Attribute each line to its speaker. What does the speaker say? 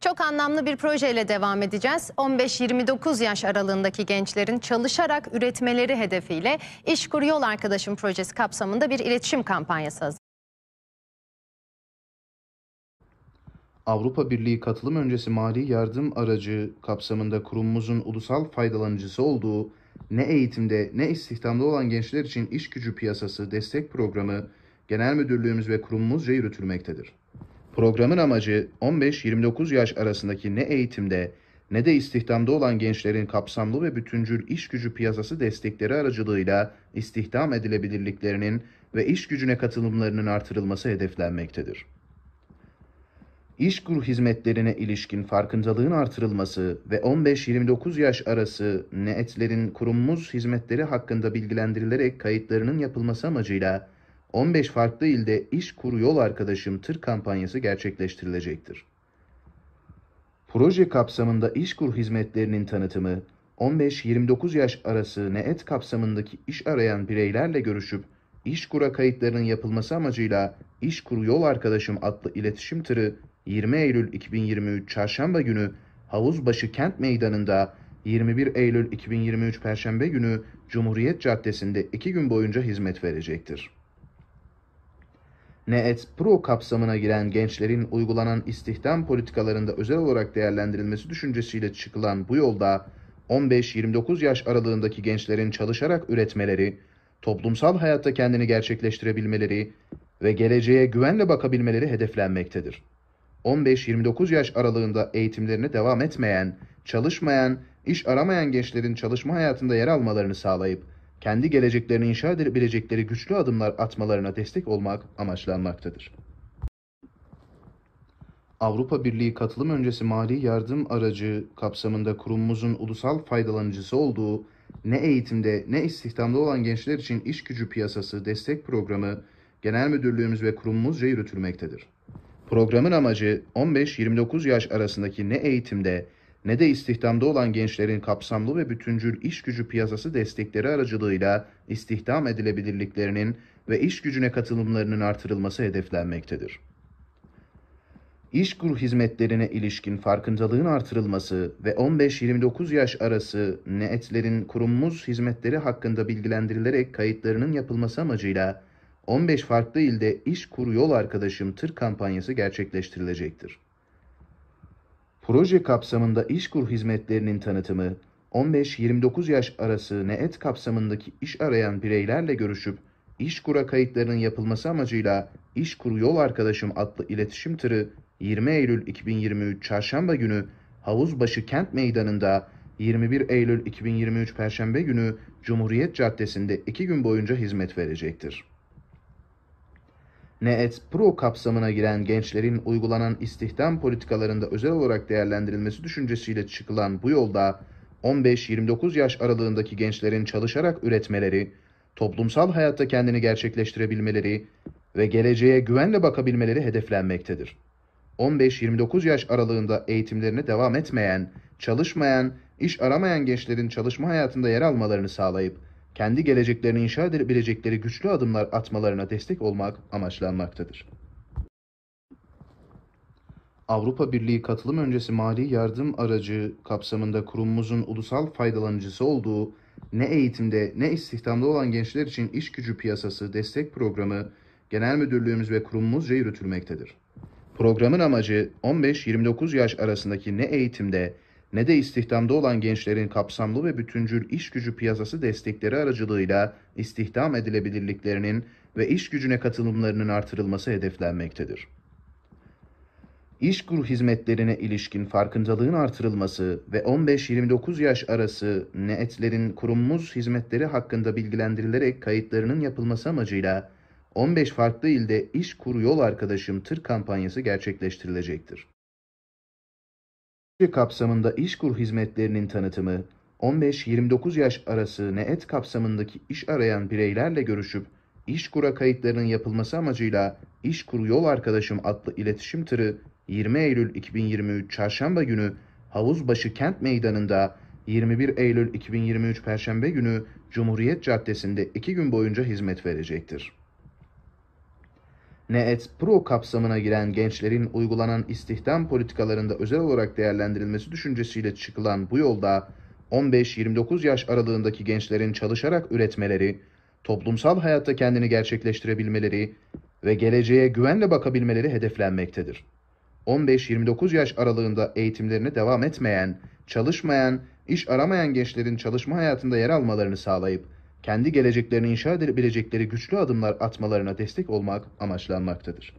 Speaker 1: Çok anlamlı bir projeyle devam edeceğiz. 15-29 yaş aralığındaki gençlerin çalışarak üretmeleri hedefiyle İşkur Yol Arkadaşım projesi kapsamında bir iletişim kampanyası hazırlandı. Avrupa Birliği katılım öncesi mali yardım aracı kapsamında kurumumuzun ulusal faydalanıcısı olduğu ne eğitimde ne istihdamda olan gençler için iş gücü piyasası destek programı genel müdürlüğümüz ve kurumumuzca yürütülmektedir. Programın amacı 15-29 yaş arasındaki ne eğitimde ne de istihdamda olan gençlerin kapsamlı ve bütüncül iş gücü piyasası destekleri aracılığıyla istihdam edilebilirliklerinin ve iş gücüne katılımlarının artırılması hedeflenmektedir. İş kur hizmetlerine ilişkin farkındalığın artırılması ve 15-29 yaş arası netlerin kurumumuz hizmetleri hakkında bilgilendirilerek kayıtlarının yapılması amacıyla 15 farklı ilde İş Kuru Yol Arkadaşım tır kampanyası gerçekleştirilecektir. Proje kapsamında İşkur hizmetlerinin tanıtımı, 15-29 yaş arası NEET kapsamındaki iş arayan bireylerle görüşüp Kura kayıtlarının yapılması amacıyla İşkur Yol Arkadaşım adlı iletişim tırı 20 Eylül 2023 Çarşamba günü Havuzbaşı Kent Meydanı'nda 21 Eylül 2023 Perşembe günü Cumhuriyet Caddesi'nde iki gün boyunca hizmet verecektir. NEET Pro kapsamına giren gençlerin uygulanan istihdam politikalarında özel olarak değerlendirilmesi düşüncesiyle çıkılan bu yolda 15-29 yaş aralığındaki gençlerin çalışarak üretmeleri, toplumsal hayatta kendini gerçekleştirebilmeleri ve geleceğe güvenle bakabilmeleri hedeflenmektedir. 15-29 yaş aralığında eğitimlerini devam etmeyen, çalışmayan, iş aramayan gençlerin çalışma hayatında yer almalarını sağlayıp kendi geleceklerini inşa edebilecekleri güçlü adımlar atmalarına destek olmak amaçlanmaktadır. Avrupa Birliği katılım öncesi mali yardım aracı kapsamında kurumumuzun ulusal faydalanıcısı olduğu ne eğitimde ne istihdamda olan gençler için iş gücü piyasası destek programı genel müdürlüğümüz ve kurumumuzca yürütülmektedir. Programın amacı 15-29 yaş arasındaki ne eğitimde ne de istihdamda olan gençlerin kapsamlı ve bütüncül iş gücü piyasası destekleri aracılığıyla istihdam edilebilirliklerinin ve iş gücüne katılımlarının artırılması hedeflenmektedir. İş kur hizmetlerine ilişkin farkındalığın artırılması ve 15-29 yaş arası netlerin kurumumuz hizmetleri hakkında bilgilendirilerek kayıtlarının yapılması amacıyla 15 farklı ilde iş Kur Yol Arkadaşım tır kampanyası gerçekleştirilecektir. Proje kapsamında İşkur hizmetlerinin tanıtımı, 15-29 yaş arası NEET kapsamındaki iş arayan bireylerle görüşüp İşkur'a kayıtlarının yapılması amacıyla İşkur Yol Arkadaşım adlı iletişim tırı 20 Eylül 2023 Çarşamba günü Havuzbaşı Kent Meydanı'nda 21 Eylül 2023 Perşembe günü Cumhuriyet Caddesi'nde 2 gün boyunca hizmet verecektir. NEET Pro kapsamına giren gençlerin uygulanan istihdam politikalarında özel olarak değerlendirilmesi düşüncesiyle çıkılan bu yolda 15-29 yaş aralığındaki gençlerin çalışarak üretmeleri, toplumsal hayatta kendini gerçekleştirebilmeleri ve geleceğe güvenle bakabilmeleri hedeflenmektedir. 15-29 yaş aralığında eğitimlerine devam etmeyen, çalışmayan, iş aramayan gençlerin çalışma hayatında yer almalarını sağlayıp kendi geleceklerini inşa edebilecekleri güçlü adımlar atmalarına destek olmak amaçlanmaktadır. Avrupa Birliği katılım öncesi mali yardım aracı kapsamında kurumumuzun ulusal faydalanıcısı olduğu ne eğitimde ne istihdamda olan gençler için iş gücü piyasası destek programı genel müdürlüğümüz ve kurumumuzca yürütülmektedir. Programın amacı 15-29 yaş arasındaki ne eğitimde ne de istihdamda olan gençlerin kapsamlı ve bütüncül iş gücü piyasası destekleri aracılığıyla istihdam edilebilirliklerinin ve iş gücüne katılımlarının artırılması hedeflenmektedir. İş kur hizmetlerine ilişkin farkındalığın artırılması ve 15-29 yaş arası netlerin kurumumuz hizmetleri hakkında bilgilendirilerek kayıtlarının yapılması amacıyla 15 farklı ilde iş kur Yol Arkadaşım tır kampanyası gerçekleştirilecektir kapsamında İşkur hizmetlerinin tanıtımı, 15-29 yaş arası NEET kapsamındaki iş arayan bireylerle görüşüp İşkur'a kayıtlarının yapılması amacıyla İşkur Yol Arkadaşım adlı iletişim tırı 20 Eylül 2023 Çarşamba günü Havuzbaşı Kent Meydanı'nda 21 Eylül 2023 Perşembe günü Cumhuriyet Caddesi'nde iki gün boyunca hizmet verecektir. NEET Pro kapsamına giren gençlerin uygulanan istihdam politikalarında özel olarak değerlendirilmesi düşüncesiyle çıkılan bu yolda 15-29 yaş aralığındaki gençlerin çalışarak üretmeleri, toplumsal hayatta kendini gerçekleştirebilmeleri ve geleceğe güvenle bakabilmeleri hedeflenmektedir. 15-29 yaş aralığında eğitimlerine devam etmeyen, çalışmayan, iş aramayan gençlerin çalışma hayatında yer almalarını sağlayıp kendi geleceklerini inşa edebilecekleri güçlü adımlar atmalarına destek olmak amaçlanmaktadır.